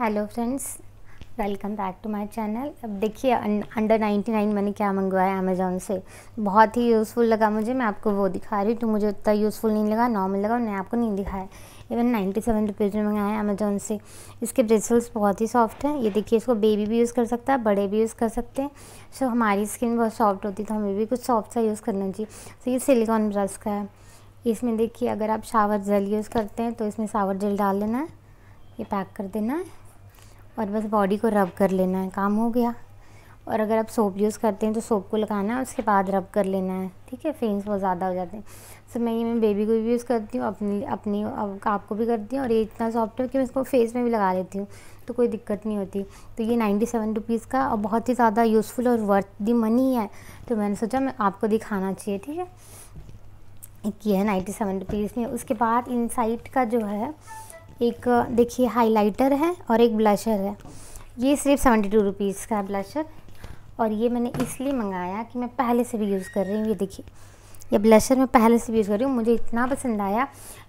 hello friends welcome back to my channel अब देखिए under 99 मैंने क्या मंगवाया अमेज़ोन से बहुत ही यूज़फुल लगा मुझे मैं आपको वो दिखा रही हूँ तो मुझे उतना यूज़फुल नहीं लगा नॉर्मल लगा मैंने आपको नहीं दिखाया इवन नाइन्टी सेवन रुपीज़ में मंगाया है अमेज़ोन से इसके ब्रेसल्स बहुत ही सॉफ्ट हैं ये देखिए इसको बेबी भी यूज़ कर सकता है बड़े भी यूज़ कर सकते हैं सो हमारी स्किन बहुत सॉफ्ट होती है तो हमें भी कुछ सॉफ्ट सा यूज़ करना चाहिए सो तो ये सिलिकॉन ब्रश का है इसमें देखिए अगर आप शावर जेल यूज़ करते हैं तो इसमें शावर जेल डाल लेना है ये पैक कर देना है और बस बॉडी को रब कर लेना है काम हो गया और अगर आप सोप यूज़ करते हैं तो सोप को लगाना है उसके बाद रब कर लेना है ठीक है फेंस बहुत ज़्यादा हो जाते हैं सो मैं ये मैं बेबी को भी यूज़ करती हूँ अपनी अपनी आपको भी करती हूँ और ये इतना सॉफ्ट है कि मैं इसको फेस में भी लगा लेती हूँ तो कोई दिक्कत नहीं होती तो ये नाइन्टी सेवन रुपीज़ का और बहुत ही ज़्यादा यूज़फुल और वर्थ दी मनी है तो मैंने सोचा मैं आपको दिखाना चाहिए ठीक है एक ये है नाइन्टी सेवन रुपीज़ में उसके बाद इनसाइट का जो है एक देखिए हाइलाइटर है और एक ब्लशर है ये सिर्फ सेवेंटी टू रुपीज़ का है ब्लशर और ये मैंने इसलिए मंगाया कि मैं पहले से भी यूज़ कर रही हूँ ये देखिए ये ब्लशर मैं पहले से भी यूज़ कर रही हूँ मुझे इतना पसंद आया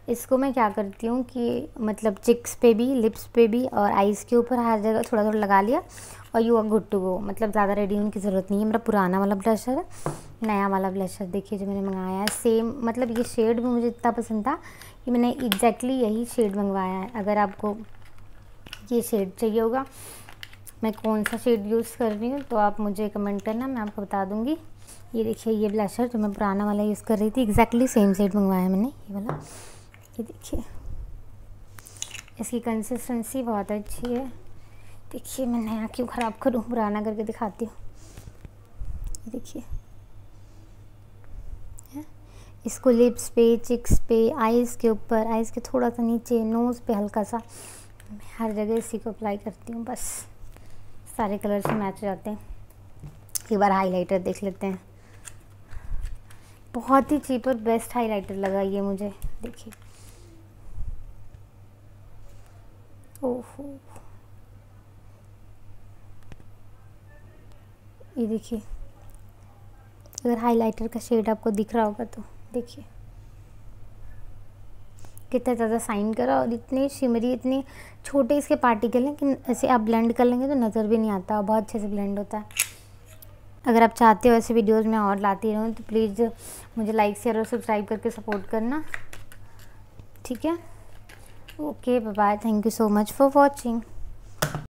इसको मैं क्या करती हूँ कि मतलब चिक्स पे भी लिप्स पे भी और आइज़ के ऊपर हर जगह थोड़ा थोड़ा लगा लिया और you are good to go मतलब ज़्यादा रेडी होने की ज़रूरत नहीं है मेरा पुराना वाला ब्लशर है नया वाला ब्लशर देखिए जो मैंने मंगाया है सेम मतलब ये शेड भी मुझे इतना पसंद था कि मैंने एग्जैक्टली यही शेड मंगवाया है अगर आपको ये शेड चाहिए होगा मैं कौन सा शेड यूज़ कर रही हूँ तो आप मुझे कमेंट करना मैं आपको बता दूँगी ये देखिए ये ब्लशर जो मैं पुराना वाला यूज़ कर रही थी एग्जैक्टली सेम शेड मंगवाया मैंने ये वाला ये देखिए इसकी कंसिस्टेंसी बहुत अच्छी है देखिए मैं नया क्यों ख़राब करूँ पुराना करके दिखाती हूँ देखिए इसको लिप्स पे चिक्स पे आइज़ के ऊपर आइज़ के थोड़ा सा नीचे नोज़ पे हल्का सा मैं हर जगह इसी को अप्लाई करती हूँ बस सारे कलर से मैच हो जाते हैं एक बार हाइलाइटर देख लेते हैं बहुत ही चीप और बेस्ट हाइलाइटर लगा ये मुझे देखिए ओहो ये देखिए अगर हाइलाइटर का शेड आपको दिख रहा होगा तो देखिए कितना ज़्यादा साइन करा और इतने शिमरी इतने छोटे इसके पार्टिकल हैं कि ऐसे आप ब्लेंड कर लेंगे तो नज़र भी नहीं आता और बहुत अच्छे से ब्लेंड होता है अगर आप चाहते हो ऐसे वीडियोस में और लाती रहूँ तो प्लीज़ मुझे लाइक शेयर और सब्सक्राइब करके सपोर्ट करना ठीक है okay bye thank you so much for watching